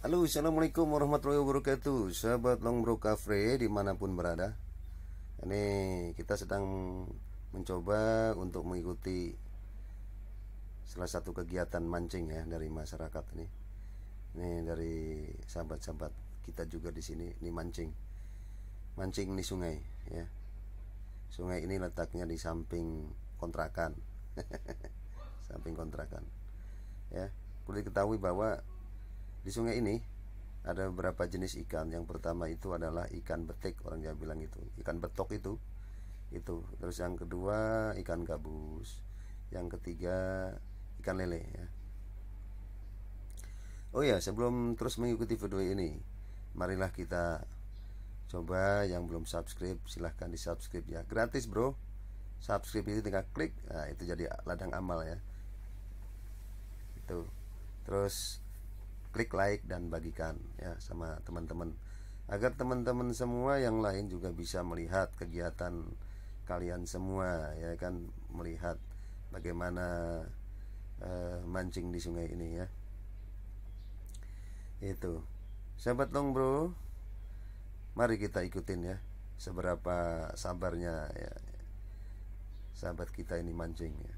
Halo assalamualaikum warahmatullahi wabarakatuh Sahabat Longbro Cafe dimanapun berada Ini kita sedang mencoba untuk mengikuti Salah satu kegiatan mancing ya dari masyarakat ini Ini dari sahabat-sahabat kita juga di sini Ini mancing Mancing di sungai ya Sungai ini letaknya di samping kontrakan Samping kontrakan Ya perlu diketahui bahwa di sungai ini ada beberapa jenis ikan. Yang pertama itu adalah ikan betik, orang Jawa bilang itu. Ikan betok itu. Itu. Terus yang kedua ikan gabus. Yang ketiga ikan lele ya. Oh ya, sebelum terus mengikuti video ini, marilah kita coba yang belum subscribe silahkan di subscribe ya gratis bro subscribe itu tinggal klik nah itu jadi ladang amal ya itu terus klik like dan bagikan ya sama teman-teman agar teman-teman semua yang lain juga bisa melihat kegiatan kalian semua ya kan melihat bagaimana uh, mancing di sungai ini ya itu sahabat long bro mari kita ikutin ya seberapa sabarnya ya sahabat kita ini mancing ya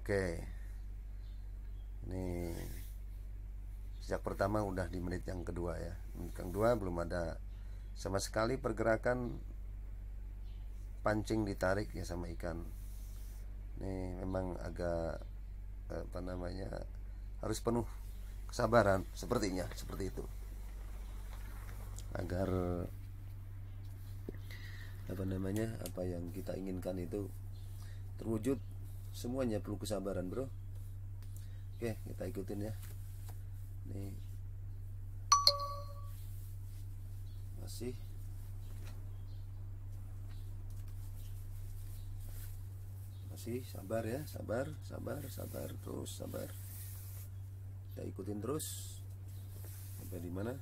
oke ini sejak pertama udah di menit yang kedua ya menit yang kedua belum ada sama sekali pergerakan pancing ditarik ya sama ikan ini memang agak apa namanya harus penuh kesabaran sepertinya seperti itu agar apa namanya apa yang kita inginkan itu terwujud semuanya perlu kesabaran bro oke kita ikutin ya nih masih masih sabar ya sabar sabar sabar terus sabar kita ikutin terus sampai di mana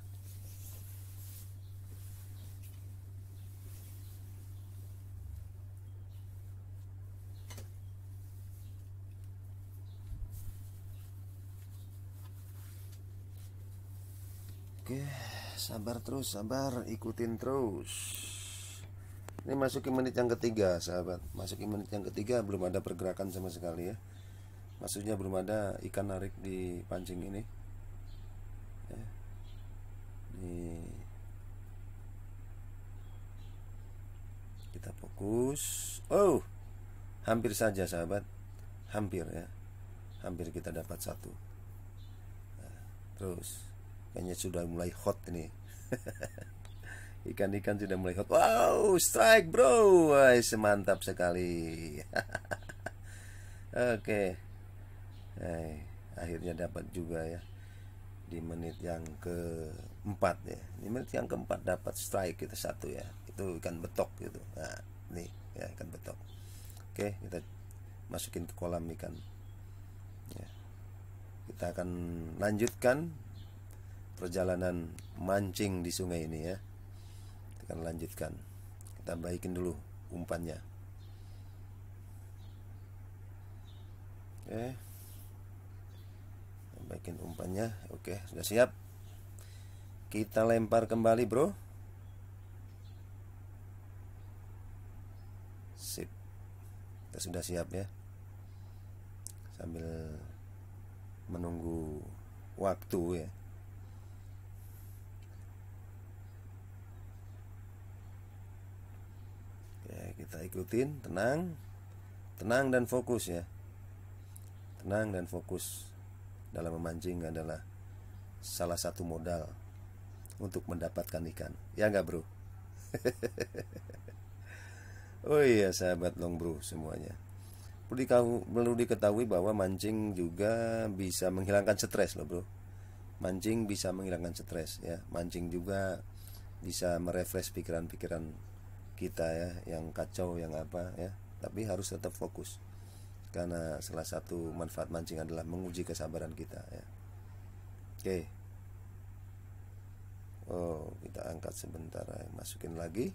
Oke, sabar terus, sabar, ikutin terus. Ini masukin menit yang ketiga, sahabat. Masukin menit yang ketiga belum ada pergerakan sama sekali ya. Maksudnya belum ada ikan narik di pancing ini. Ya. kita fokus. Oh, hampir saja sahabat, hampir ya, hampir kita dapat satu. Nah, terus kayaknya sudah mulai hot ini ikan-ikan sudah mulai hot wow strike bro Wah, semantap sekali oke okay. eh, akhirnya dapat juga ya di menit yang keempat ya di menit yang keempat dapat strike kita satu ya itu ikan betok gitu nah nih ya ikan betok oke kita masukin ke kolam ikan ya kita akan lanjutkan perjalanan mancing di sungai ini ya kita akan lanjutkan kita baikin dulu umpannya oke baikin umpannya oke sudah siap kita lempar kembali bro sip kita sudah siap ya sambil menunggu waktu ya kita ikutin tenang tenang dan fokus ya tenang dan fokus dalam memancing adalah salah satu modal untuk mendapatkan ikan ya nggak bro oh iya sahabat long bro semuanya perlu diketahui bahwa mancing juga bisa menghilangkan stres loh bro mancing bisa menghilangkan stres ya mancing juga bisa merefresh pikiran-pikiran kita ya yang kacau yang apa ya tapi harus tetap fokus karena salah satu manfaat mancing adalah menguji kesabaran kita ya oke oh kita angkat sebentar ya. masukin lagi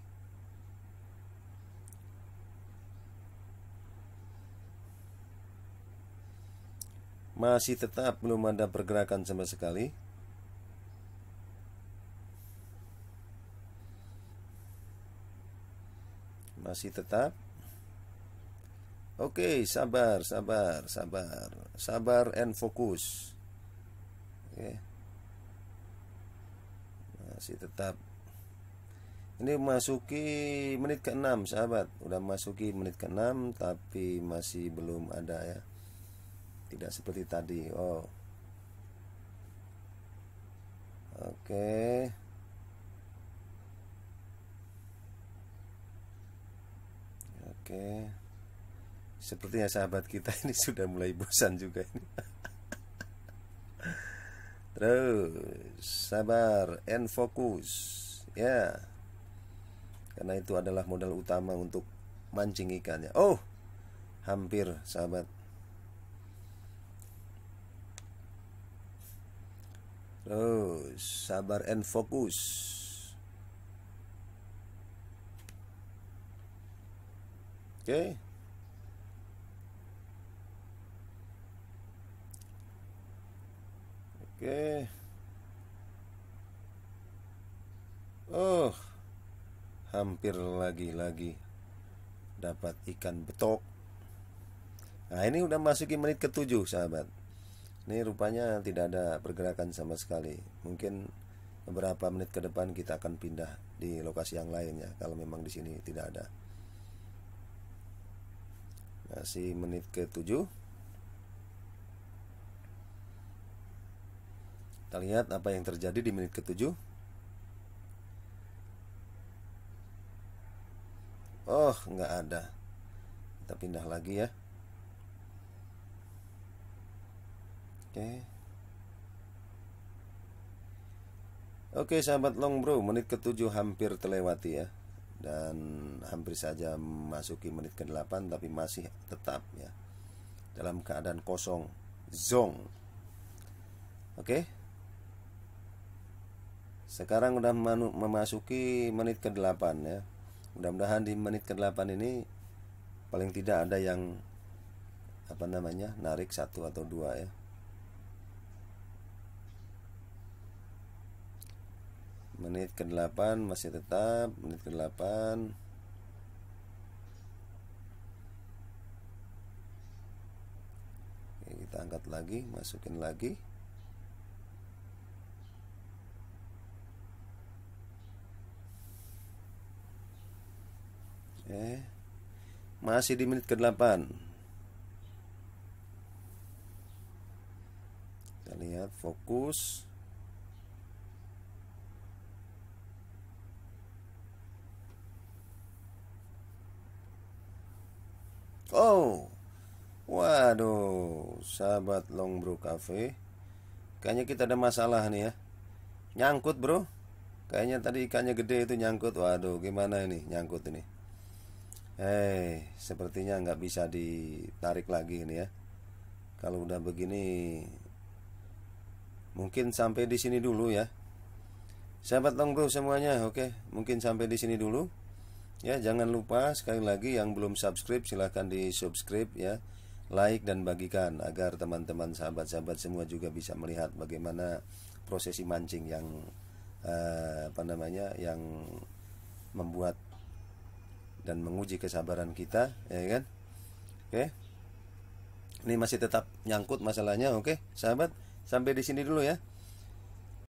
masih tetap belum ada pergerakan sama sekali masih tetap Oke, okay, sabar, sabar, sabar, sabar and fokus. Oke, okay. masih tetap. Ini masuki menit ke-6 sahabat Udah masuki menit ke-6 Tapi masih belum ada ya Tidak seperti tadi Oh Oke okay. Oke. Sepertinya sahabat kita ini sudah mulai bosan juga ini. Terus sabar and fokus ya. Karena itu adalah modal utama untuk mancing ikannya. Oh, hampir sahabat. Terus sabar and fokus. Okay. Okay. Oh, hampir lagi-lagi dapat ikan betok. Nah, ini udah masukin menit ketujuh, sahabat. Ini rupanya tidak ada pergerakan sama sekali. Mungkin beberapa menit ke depan kita akan pindah di lokasi yang lain ya, kalau memang di sini tidak ada kasih menit ke 7 kita lihat apa yang terjadi di menit ke 7 oh nggak ada kita pindah lagi ya oke Oke sahabat Long Bro, menit ke-7 hampir terlewati ya dan hampir saja memasuki menit ke-8 tapi masih tetap ya dalam keadaan kosong zong oke sekarang udah memasuki menit ke-8 ya mudah-mudahan di menit ke-8 ini paling tidak ada yang apa namanya narik satu atau dua ya menit ke-8 masih tetap menit ke-8 Oke, kita angkat lagi masukin lagi Oke. masih di menit ke-8 kita lihat fokus Oh, waduh, sahabat Longbro Cafe, kayaknya kita ada masalah nih ya. Nyangkut bro, kayaknya tadi ikannya gede itu nyangkut. Waduh, gimana ini nyangkut ini? hey, sepertinya nggak bisa ditarik lagi ini ya. Kalau udah begini, mungkin sampai di sini dulu ya. Sahabat Longbro semuanya, oke, mungkin sampai di sini dulu. Ya, jangan lupa sekali lagi yang belum subscribe silahkan di subscribe ya Like dan bagikan agar teman-teman sahabat-sahabat semua juga bisa melihat bagaimana prosesi mancing yang eh, apa namanya yang membuat dan menguji kesabaran kita ya kan oke ini masih tetap nyangkut masalahnya oke sahabat sampai di sini dulu ya